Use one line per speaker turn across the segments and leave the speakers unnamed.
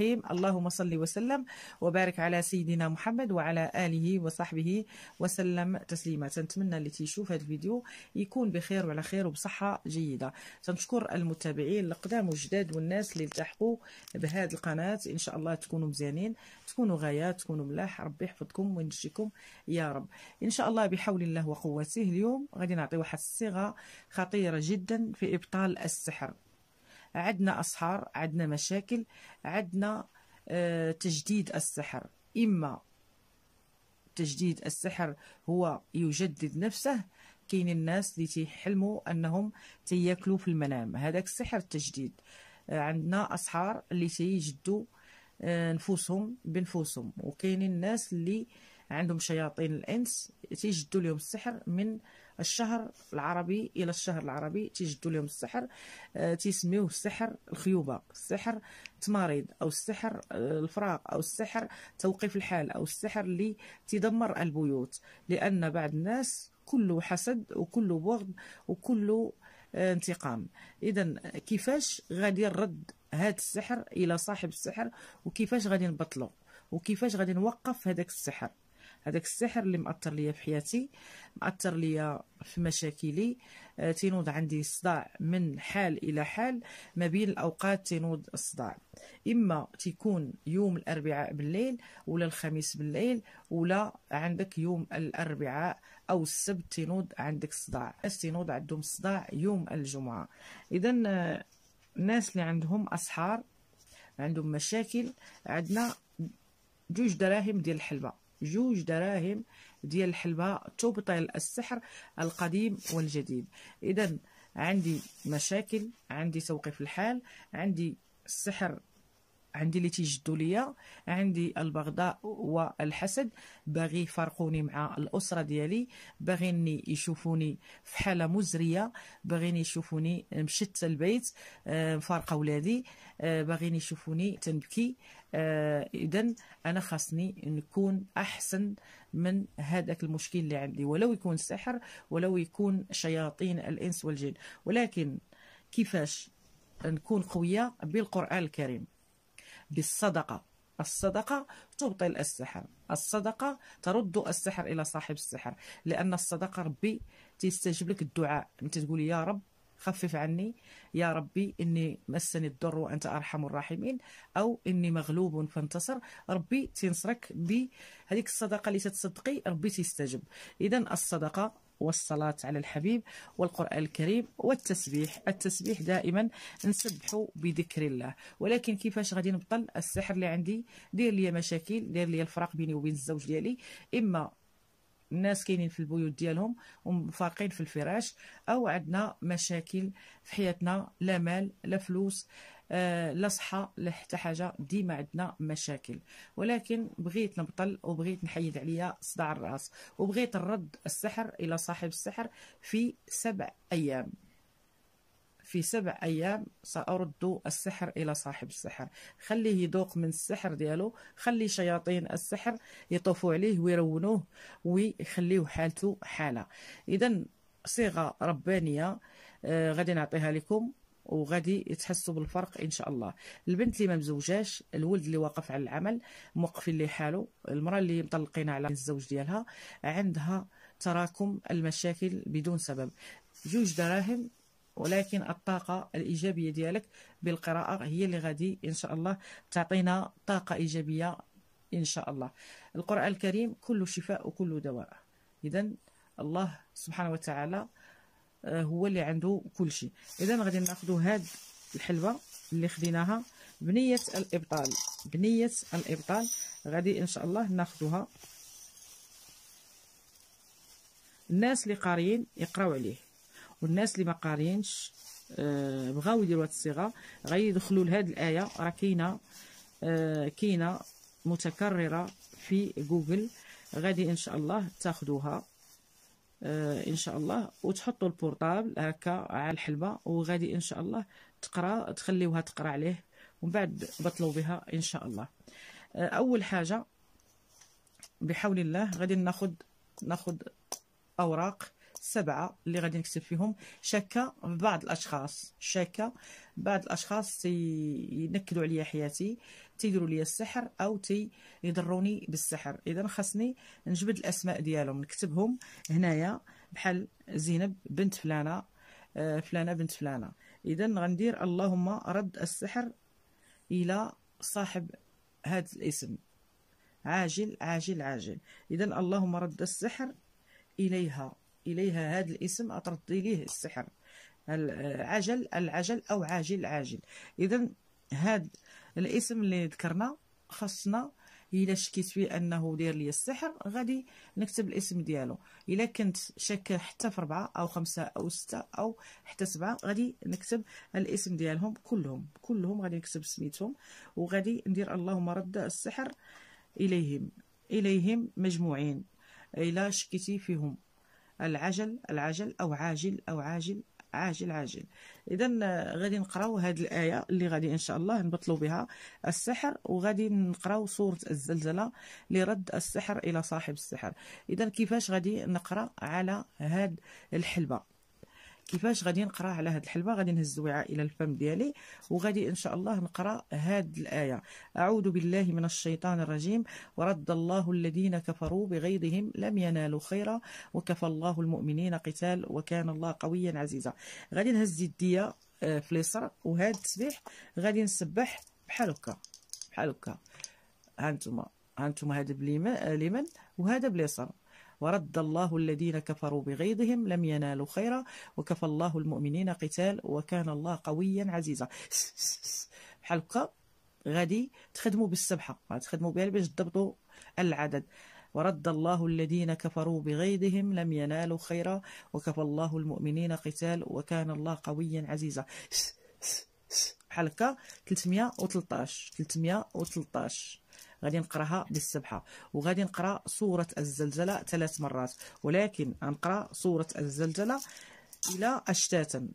الرحيم اللهم صل وسلم وبارك على سيدنا محمد وعلى آله وصحبه وسلم تسليما تنتمنى اللي تيشوف هذا الفيديو يكون بخير وعلى خير وبصحة جيدة تنشكر المتابعين القدام والجداد والناس اللي التحقوا بهذه القناة إن شاء الله تكونوا مزيانين تكونوا غايات تكونوا ملاح ربي يحفظكم وينجيكم يا رب إن شاء الله بحول الله وقوته اليوم غادي نعطي واحد الصيغة خطيرة جدا في إبطال السحر عندنا أسحار عندنا مشاكل عندنا آه، تجديد السحر إما تجديد السحر هو يجدد نفسه كاين الناس اللي تيحلموا انهم تياكلوا في المنام هذاك السحر التجديد آه، عندنا اسحار اللي تيجدوا آه، نفوسهم بنفوسهم وكاينين الناس اللي عندهم شياطين الانس تيجدوا لهم السحر من الشهر العربي الى الشهر العربي تيجدوا لهم السحر آه، تيسميوه السحر الخيوبه السحر التماريض او السحر آه، الفراق او السحر توقيف الحال او السحر اللي تدمر البيوت لان بعض الناس كله حسد وكله بغض وكله آه، انتقام اذا كيفاش غادي نرد هذا السحر الى صاحب السحر وكيفاش غادي نبطلو وكيفاش غادي نوقف هذاك السحر هذاك السحر اللي مأثر ليا في حياتي مأثر ليا في مشاكلي آه، تينوض عندي صداع من حال الى حال ما بين الاوقات تينوض الصداع اما تيكون يوم الاربعاء بالليل ولا الخميس بالليل ولا عندك يوم الاربعاء او السبت تينوض عندك الصداع اش تينوض عندهم الصداع يوم الجمعه اذا آه، الناس اللي عندهم اسحار عندهم مشاكل عندنا جوج دراهم ديال الحلبه جوج دراهم ديال الحلبة تبطل السحر القديم والجديد إذا عندي مشاكل عندي توقيف الحال عندي السحر عندي اللي تيجدوا ليا عندي البغضاء والحسد باغي يفارقوني مع الاسره ديالي باغيني يشوفوني في حاله مزريه باغيني يشوفوني مشت البيت آه، مفارقه ولادي آه، باغيني يشوفوني تنبكي آه، اذا انا خاصني نكون احسن من هذاك المشكل اللي عندي ولو يكون سحر ولو يكون شياطين الانس والجن ولكن كيفاش نكون قويه بالقران الكريم بالصدقه الصدقة تبطل السحر الصدقة ترد السحر إلى صاحب السحر لأن الصدقة ربي تستجيب لك الدعاء أنت تقول يا رب خفف عني يا ربي إني مسني الضر وأنت أرحم الراحمين أو إني مغلوب فانتصر ربي تنصرك بهذيك الصدقة اللي تتصدقي ربي تستجب إذا الصدقة والصلاة على الحبيب والقرآن الكريم والتسبيح التسبيح دائما نسبح بذكر الله ولكن كيفاش غادي نبطل السحر اللي عندي دير لي مشاكل دير لي الفراق بيني وبين الزوج ديالي إما الناس كاينين في البيوت ديالهم ومفارقين في الفراش او عندنا مشاكل في حياتنا لا مال لا فلوس آه، لا صحه لا حتى حاجه ديما عندنا مشاكل ولكن بغيت نبطل وبغيت نحيد عليا صداع الراس وبغيت نرد السحر الى صاحب السحر في سبع ايام في سبع أيام سأرد السحر إلى صاحب السحر خليه يذوق من السحر ديالو خلي شياطين السحر يطوفوا عليه ويرونوه ويخليه حالته حالة إذا صيغة ربانية آه، غادي نعطيها لكم وغادي يتحسوا بالفرق ان شاء الله البنت اللي ما مزوجاش الولد اللي واقف على العمل موقفين اللي حاله المراه اللي مطلقين على الزوج ديالها عندها تراكم المشاكل بدون سبب جوج دراهم ولكن الطاقة الإيجابية ديالك بالقراءة هي اللي غادي إن شاء الله تعطينا طاقة إيجابية إن شاء الله القرآن الكريم كله شفاء وكله دواء إذا الله سبحانه وتعالى آه، هو اللي عنده كل شيء إذا غادي ناخذ هاد الحلوة اللي خديناها بنية الإبطال بنية الإبطال غادي إن شاء الله ناخذها الناس اللي قاريين يقراو عليه والناس اللي ما قارينش آه، بغاو يديروا هاد الصيغه غيدخلوا لهاد الايه راه كاينه آه، كاينه متكرره في جوجل غادي ان شاء الله تاخدوها آه، ان شاء الله وتحطوا البورطابل هكا على الحلبه وغادي ان شاء الله تقرا تخليوها تقرا عليه ومن بعد بطلوا بها ان شاء الله اول حاجه بحول الله غادي ناخد ناخد اوراق سبعه اللي غادي نكتب فيهم شاكه بعض الاشخاص شاكه بعض الاشخاص ينكدوا عليا حياتي تيديروا لي السحر او تيضروني بالسحر اذا خاصني نجبد الاسماء ديالهم نكتبهم هنايا بحال زينب بنت فلانه آه، فلانه بنت فلانه اذا غندير اللهم رد السحر الى صاحب هذا الاسم عاجل عاجل عاجل اذا اللهم رد السحر اليها إليها هذا الاسم أترضي السحر عجل العجل أو عاجل عاجل إذا هذا الاسم اللي ذكرنا خصنا الا شكيت فيه انه داير لي السحر غادي نكتب الاسم ديالو الا كنت شاكه حتى في أربعة او خمسة او ستة او حتى سبعة غادي نكتب الاسم ديالهم كلهم كلهم غادي نكتب سميتهم وغادي ندير اللهم رد السحر اليهم اليهم مجموعين الا شكيتي فيهم العجل العجل أو عاجل أو عاجل عاجل عاجل اذا آه، غادي نقراو هذه الايه اللي غادي ان شاء الله نبطلوا بها السحر وغادي نقراو سوره الزلزله لرد السحر الى صاحب السحر اذا كيفاش غادي نقرا على هاد الحلبه كيفاش غادي نقرا على هاد الحلبه غادي نهز الوعاء الى الفم ديالي وغادي ان شاء الله نقرا هاد الايه اعوذ بالله من الشيطان الرجيم ورد الله الذين كفروا بغيظهم لم ينالوا خيرا وكفى الله المؤمنين قتال وكان الله قويا عزيزا غادي نهز يديا آه، في اليسرى وهاد التسبيح غادي نسبح بحال هكا بحال هكا هانتوما هانتوما هذا باليمين آه، وهذا باليسار ورد الله الذين كفروا بغيظهم لم ينالوا خيرا وكفى الله المؤمنين قتال وكان الله قويا عزيزا بحال هكا غادي تخدموا بالسبحه تخدموا بها باش تضبطوا العدد ورد الله الذين كفروا بغيظهم لم ينالوا خيرا وكفى الله المؤمنين قتال وكان الله قويا عزيزا بحال هكا 313 313 غادي نقراها بالسبحه وغادي نقرا سوره الزلزله ثلاث مرات ولكن غنقرا سوره الزلزله الى اشتاتا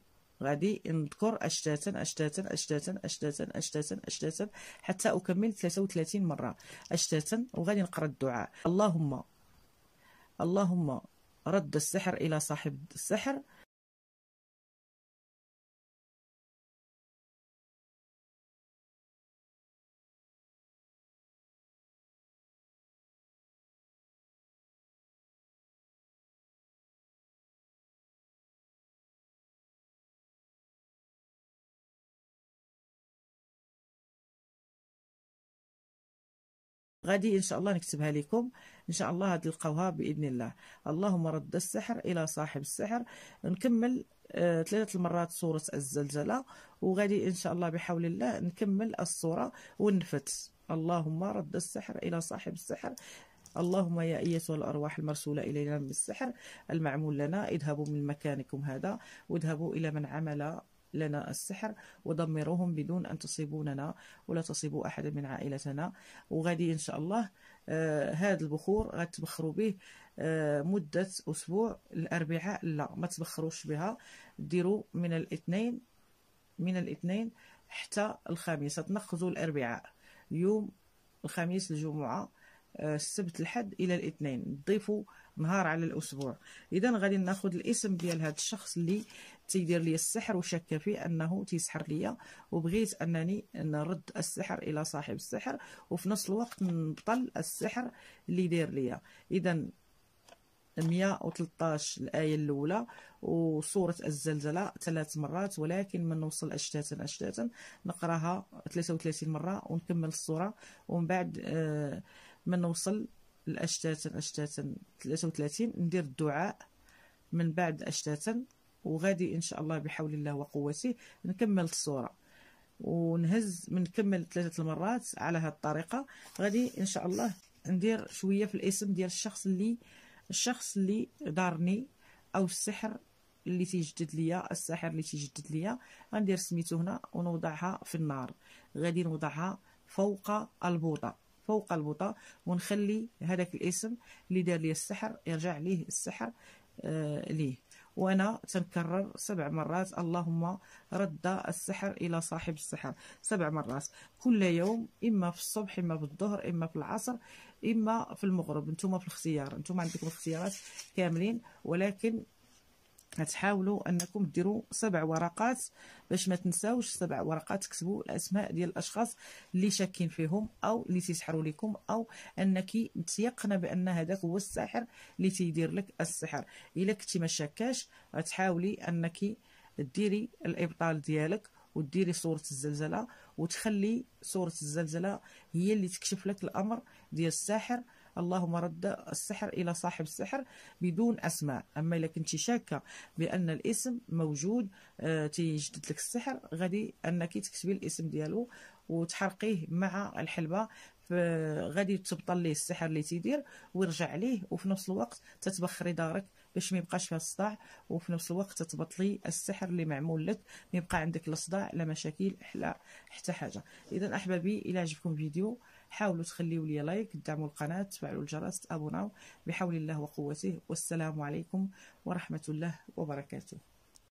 غادي نذكر اشتاتا اشتاتا اشتاتا اشتاتا اشتاتا اشتاتا حتى اكمل 33 مره اشتاتا وغادي نقرا الدعاء اللهم اللهم رد السحر الى صاحب السحر غادي إن شاء الله نكتبها لكم إن شاء الله تلقاوها بإذن الله اللهم رد السحر إلى صاحب السحر نكمل آه، ثلاثة المرات سورة الزلزلة وغادي إن شاء الله بحول الله نكمل الصورة ونفت اللهم رد السحر إلى صاحب السحر اللهم يا ايتها الارواح المرسوله الينا من السحر المعمول لنا اذهبوا من مكانكم هذا واذهبوا الى من عمل لنا السحر ودمروهم بدون أن تصيبوننا ولا تصيبوا أحدا من عائلتنا وغادي إن شاء الله آه، هذا البخور غتبخروا به آه، مدة أسبوع الأربعاء لا ما تبخروش بها ديروا من الاثنين من الاثنين حتى الخميس تنقزوا الأربعاء يوم الخميس الجمعة آه، السبت الحد الى الاثنين ضيفوا نهار على الاسبوع اذا غادي ناخذ الاسم ديال هذا الشخص اللي تيدير لي السحر وشك في انه تيسحر ليا وبغيت انني نرد السحر الى صاحب السحر وفي نفس الوقت نبطل السحر اللي داير ليا اذا 113 الآية الأولى وصورة الزلزلة ثلاث مرات ولكن من نوصل أشتاتا أشتاتا نقراها 33 مرة ونكمل الصورة ومن بعد آه، من نوصل الأشتاتا أشتاتا 33 ندير الدعاء من بعد أشتاتا وغادي ان شاء الله بحول الله وقوته نكمل الصوره ونهز من ثلاثه المرات على هذه الطريقه غادي ان شاء الله ندير شويه في الاسم ديال الشخص اللي الشخص اللي دارني او السحر اللي تيجدد ليا الساحر اللي تيجدد ليا غندير سميتو هنا ونوضعها في النار غادي نوضعها فوق البوطه فوق البوطه ونخلي هذاك الاسم اللي دار لي السحر يرجع ليه السحر آه ليه وأنا تنكرر سبع مرات اللهم رد السحر إلى صاحب السحر سبع مرات كل يوم إما في الصبح إما في الظهر إما في العصر إما في المغرب نتوما في الاختيار نتوما عندكم اختيارات كاملين ولكن غتحاولوا انكم ديروا سبع ورقات باش ما تنساوش سبع ورقات تكتبوا الاسماء ديال الاشخاص اللي شاكين فيهم او اللي تيسحروا لكم او انك متيقنه بان هذاك هو الساحر اللي تيدير لك السحر الا كنتي ما شاكاش غتحاولي انك ديري الابطال ديالك وديري صوره الزلزله وتخلي صوره الزلزله هي اللي تكشف لك الامر ديال الساحر اللهم رد السحر إلى صاحب السحر بدون أسماء أما إلا كنت شاكة بأن الاسم موجود آه، تيجدد لك السحر غادي أنك تكتبي الاسم ديالو وتحرقيه مع الحلبة غادي تبطل ليه السحر اللي تيدير ويرجع ليه وفي نفس الوقت تتبخري دارك باش ما يبقاش فيها الصداع وفي نفس الوقت تتبطلي السحر اللي معمول لك ما يبقى عندك لا صداع لا مشاكل لا حتى حاجه اذا احبابي الى عجبكم الفيديو حاولوا تخليوا لي لايك دعموا القناة تفعلوا الجرس تابوناو بحول الله وقوته والسلام عليكم ورحمة الله وبركاته